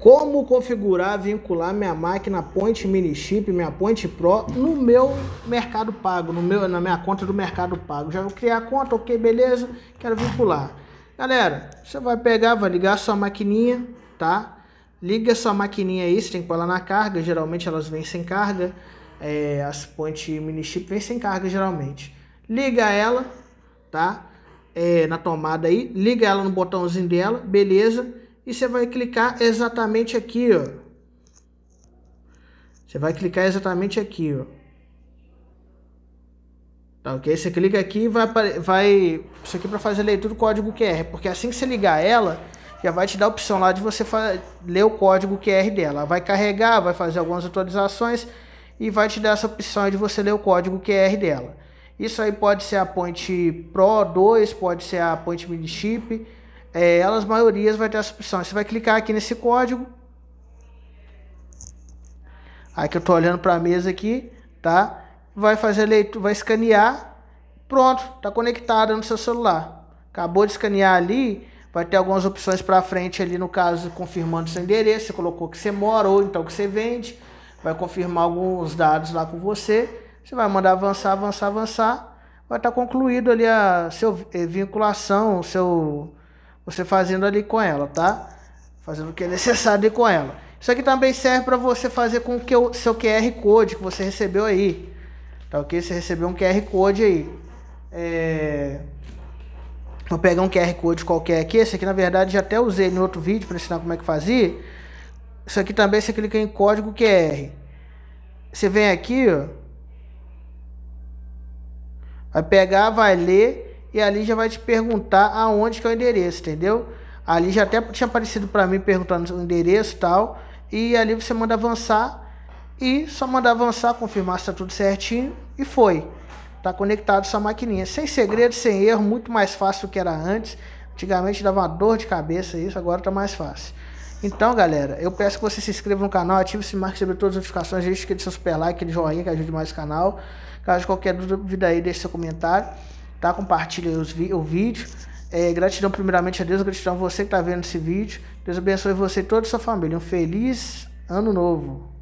Como configurar, vincular minha máquina Point Mini Chip, minha Point Pro no meu Mercado Pago, no meu, na minha conta do Mercado Pago. Já vou criar a conta, ok, beleza, quero vincular. Galera, você vai pegar, vai ligar sua maquininha, tá? Liga sua maquininha aí, você tem que pôr ela na carga, geralmente elas vêm sem carga. É, as Point Mini Chip vêm sem carga geralmente. Liga ela, tá? É, na tomada aí, liga ela no botãozinho dela, beleza e você vai clicar exatamente aqui, ó. Você vai clicar exatamente aqui, ó. Tá ok? Você clica aqui e vai, vai... Isso aqui é para fazer leitura do código QR, porque assim que você ligar ela, já vai te dar a opção lá de você ler o código QR dela. vai carregar, vai fazer algumas atualizações e vai te dar essa opção de você ler o código QR dela. Isso aí pode ser a Point Pro 2, pode ser a Point Mini Chip, é, elas maiorias vai ter essa opção. Você vai clicar aqui nesse código. Aí que eu estou olhando para a mesa aqui, tá? Vai fazer leitura, vai escanear. Pronto, está conectada no seu celular. Acabou de escanear ali, vai ter algumas opções para frente ali, no caso, confirmando seu endereço, você colocou que você mora ou então que você vende. Vai confirmar alguns dados lá com você. Você vai mandar avançar, avançar, avançar. Vai estar tá concluído ali a seu eh, vinculação, o seu você fazendo ali com ela, tá? Fazendo o que é necessário ali com ela. Isso aqui também serve para você fazer com que o seu QR Code que você recebeu aí. Tá ok? Você recebeu um QR Code aí. É... Vou pegar um QR Code qualquer aqui. Esse aqui, na verdade, já até usei no outro vídeo para ensinar como é que fazia. Isso aqui também você clica em código QR. Você vem aqui, ó. Vai pegar, vai ler e ali já vai te perguntar aonde que é o endereço, entendeu? Ali já até tinha aparecido para mim perguntando o endereço e tal, e ali você manda avançar e só mandar avançar, confirmar se tá tudo certinho e foi. Tá conectado sua maquininha. Sem segredo, sem erro, muito mais fácil do que era antes. Antigamente dava uma dor de cabeça isso, agora tá mais fácil. Então, galera, eu peço que você se inscreva no canal, ative o sininho, receba todas as notificações, deixe aquele seu super like, aquele joinha que ajude mais o canal. Caso qualquer dúvida aí, deixe seu comentário tá? Compartilha o vídeo. É, gratidão primeiramente a Deus, gratidão a você que está vendo esse vídeo. Deus abençoe você e toda a sua família. Um feliz ano novo.